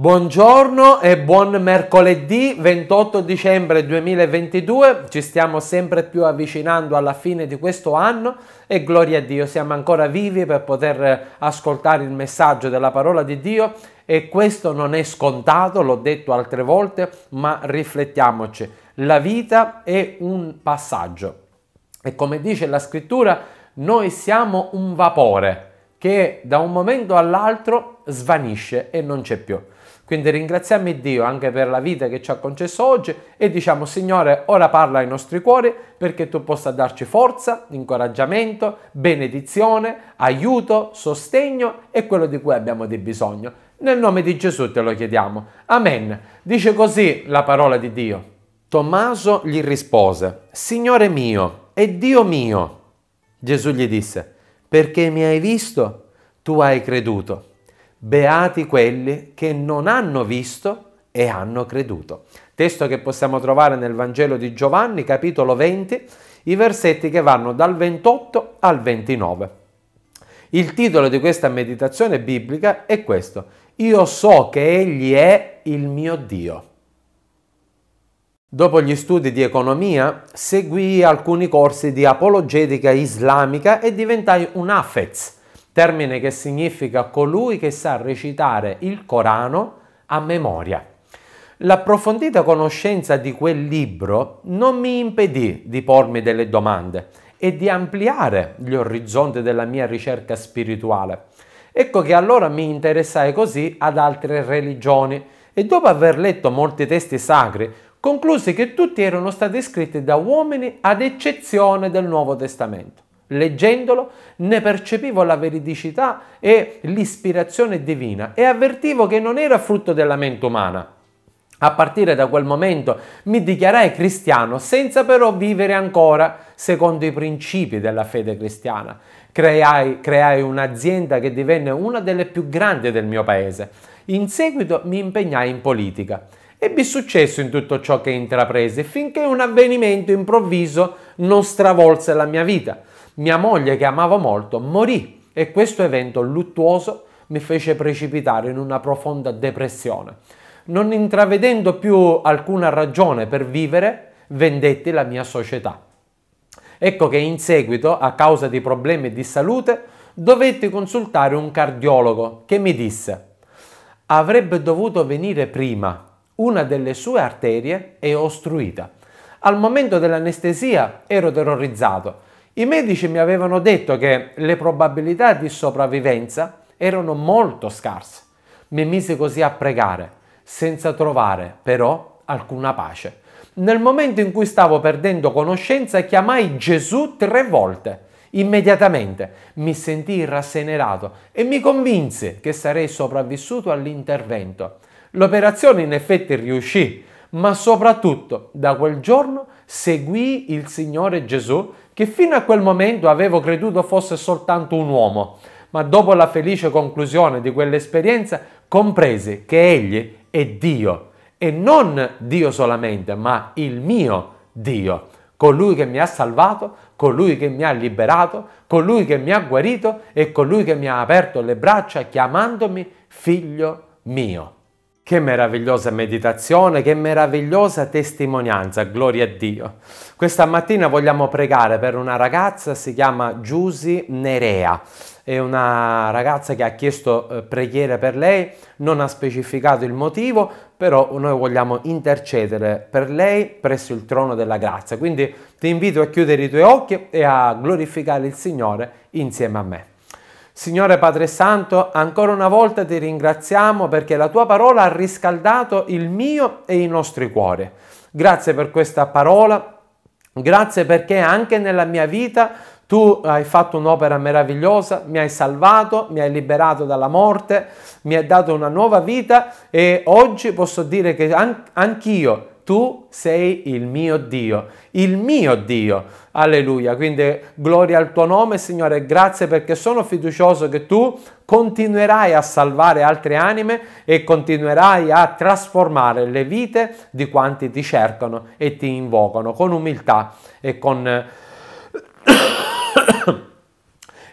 Buongiorno e buon mercoledì 28 dicembre 2022, ci stiamo sempre più avvicinando alla fine di questo anno e gloria a Dio, siamo ancora vivi per poter eh, ascoltare il messaggio della parola di Dio e questo non è scontato, l'ho detto altre volte, ma riflettiamoci, la vita è un passaggio e come dice la scrittura noi siamo un vapore che da un momento all'altro svanisce e non c'è più. Quindi ringraziamo Dio anche per la vita che ci ha concesso oggi e diciamo Signore ora parla ai nostri cuori perché tu possa darci forza, incoraggiamento, benedizione, aiuto, sostegno e quello di cui abbiamo di bisogno. Nel nome di Gesù te lo chiediamo. Amen. Dice così la parola di Dio. Tommaso gli rispose, Signore mio e Dio mio. Gesù gli disse, perché mi hai visto, tu hai creduto beati quelli che non hanno visto e hanno creduto. Testo che possiamo trovare nel Vangelo di Giovanni, capitolo 20, i versetti che vanno dal 28 al 29. Il titolo di questa meditazione biblica è questo, Io so che Egli è il mio Dio. Dopo gli studi di economia, seguì alcuni corsi di apologetica islamica e diventai un hafez, termine che significa colui che sa recitare il Corano a memoria. L'approfondita conoscenza di quel libro non mi impedì di pormi delle domande e di ampliare gli orizzonti della mia ricerca spirituale. Ecco che allora mi interessai così ad altre religioni e dopo aver letto molti testi sacri conclusi che tutti erano stati scritti da uomini ad eccezione del Nuovo Testamento. Leggendolo ne percepivo la veridicità e l'ispirazione divina e avvertivo che non era frutto della mente umana. A partire da quel momento mi dichiarai cristiano senza però vivere ancora secondo i principi della fede cristiana. Creai, creai un'azienda che divenne una delle più grandi del mio paese. In seguito mi impegnai in politica. Ebbi successo in tutto ciò che intraprese finché un avvenimento improvviso non stravolse la mia vita. Mia moglie, che amavo molto, morì e questo evento luttuoso mi fece precipitare in una profonda depressione. Non intravedendo più alcuna ragione per vivere, vendetti la mia società. Ecco che in seguito, a causa di problemi di salute, dovetti consultare un cardiologo che mi disse avrebbe dovuto venire prima, una delle sue arterie è ostruita. Al momento dell'anestesia ero terrorizzato i medici mi avevano detto che le probabilità di sopravvivenza erano molto scarse. Mi mise così a pregare, senza trovare però alcuna pace. Nel momento in cui stavo perdendo conoscenza, chiamai Gesù tre volte. Immediatamente mi sentì rassenerato e mi convinse che sarei sopravvissuto all'intervento. L'operazione in effetti riuscì, ma soprattutto da quel giorno seguì il Signore Gesù che fino a quel momento avevo creduto fosse soltanto un uomo, ma dopo la felice conclusione di quell'esperienza comprese che egli è Dio e non Dio solamente, ma il mio Dio, colui che mi ha salvato, colui che mi ha liberato, colui che mi ha guarito e colui che mi ha aperto le braccia chiamandomi figlio mio. Che meravigliosa meditazione, che meravigliosa testimonianza, gloria a Dio. Questa mattina vogliamo pregare per una ragazza, si chiama Giusy Nerea. È una ragazza che ha chiesto eh, preghiere per lei, non ha specificato il motivo, però noi vogliamo intercedere per lei presso il trono della grazia. Quindi ti invito a chiudere i tuoi occhi e a glorificare il Signore insieme a me. Signore Padre Santo, ancora una volta ti ringraziamo perché la tua parola ha riscaldato il mio e i nostri cuori. Grazie per questa parola, grazie perché anche nella mia vita tu hai fatto un'opera meravigliosa, mi hai salvato, mi hai liberato dalla morte, mi hai dato una nuova vita e oggi posso dire che anch'io tu sei il mio Dio, il mio Dio. Alleluia. Quindi gloria al tuo nome, Signore, grazie perché sono fiducioso che tu continuerai a salvare altre anime e continuerai a trasformare le vite di quanti ti cercano e ti invocano con umiltà e con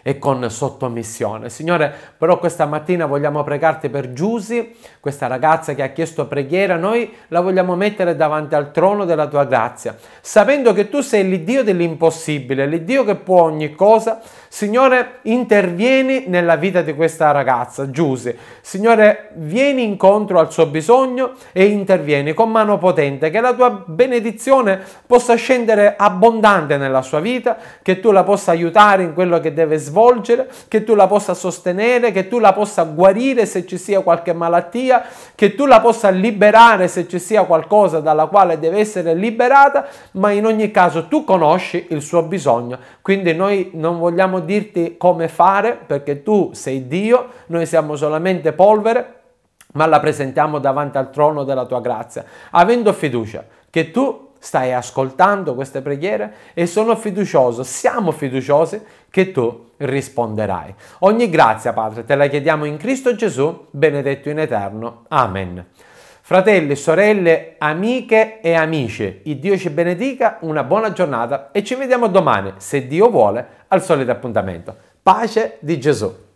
e con sottomissione. Signore, però questa mattina vogliamo pregarti per Giusy, questa ragazza che ha chiesto preghiera, noi la vogliamo mettere davanti al trono della tua grazia, sapendo che tu sei l'Iddio dell'impossibile, l'Iddio che può ogni cosa. Signore, intervieni nella vita di questa ragazza, Giusy. Signore, vieni incontro al suo bisogno e intervieni con mano potente, che la tua benedizione possa scendere abbondante nella sua vita, che tu la possa aiutare in quello che deve svolgere svolgere, che tu la possa sostenere, che tu la possa guarire se ci sia qualche malattia, che tu la possa liberare se ci sia qualcosa dalla quale deve essere liberata, ma in ogni caso tu conosci il suo bisogno. Quindi noi non vogliamo dirti come fare perché tu sei Dio, noi siamo solamente polvere, ma la presentiamo davanti al trono della tua grazia, avendo fiducia che tu stai ascoltando queste preghiere e sono fiducioso, siamo fiduciosi che tu risponderai. Ogni grazia, Padre, te la chiediamo in Cristo Gesù, benedetto in eterno. Amen. Fratelli, sorelle, amiche e amici, il Dio ci benedica, una buona giornata e ci vediamo domani, se Dio vuole, al solito appuntamento. Pace di Gesù.